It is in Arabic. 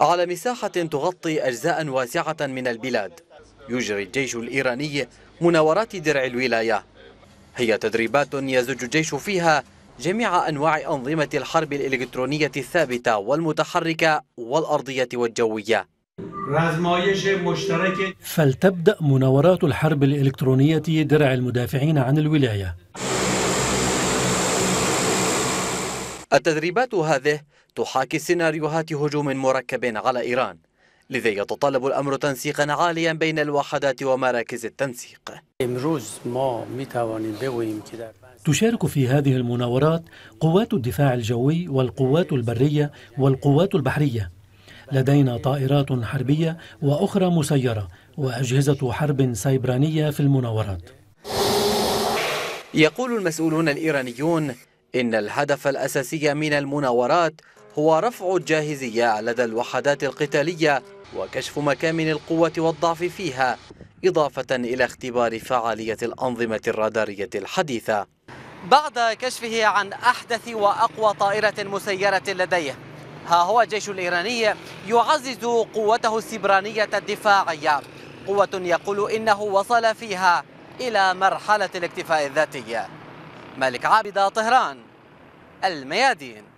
على مساحة تغطي أجزاء واسعة من البلاد يجري الجيش الإيراني مناورات درع الولاية هي تدريبات يزج الجيش فيها جميع أنواع أنظمة الحرب الإلكترونية الثابتة والمتحركة والأرضية والجوية فلتبدأ مناورات الحرب الإلكترونية درع المدافعين عن الولاية التدريبات هذه تحاكي سيناريوهات هجوم مركب على إيران لذا يتطلب الأمر تنسيقا عاليا بين الوحدات ومراكز التنسيق تشارك في هذه المناورات قوات الدفاع الجوي والقوات البرية والقوات البحرية لدينا طائرات حربية وأخرى مسيرة وأجهزة حرب سيبرانية في المناورات يقول المسؤولون الإيرانيون إن الهدف الأساسي من المناورات هو رفع الجاهزية لدى الوحدات القتالية وكشف مكامن القوة والضعف فيها إضافة إلى اختبار فعالية الأنظمة الرادارية الحديثة بعد كشفه عن أحدث وأقوى طائرة مسيرة لديه ها هو الجيش الإيراني يعزز قوته السبرانية الدفاعية قوة يقول إنه وصل فيها إلى مرحلة الاكتفاء الذاتي ملك عابدة طهران الميادين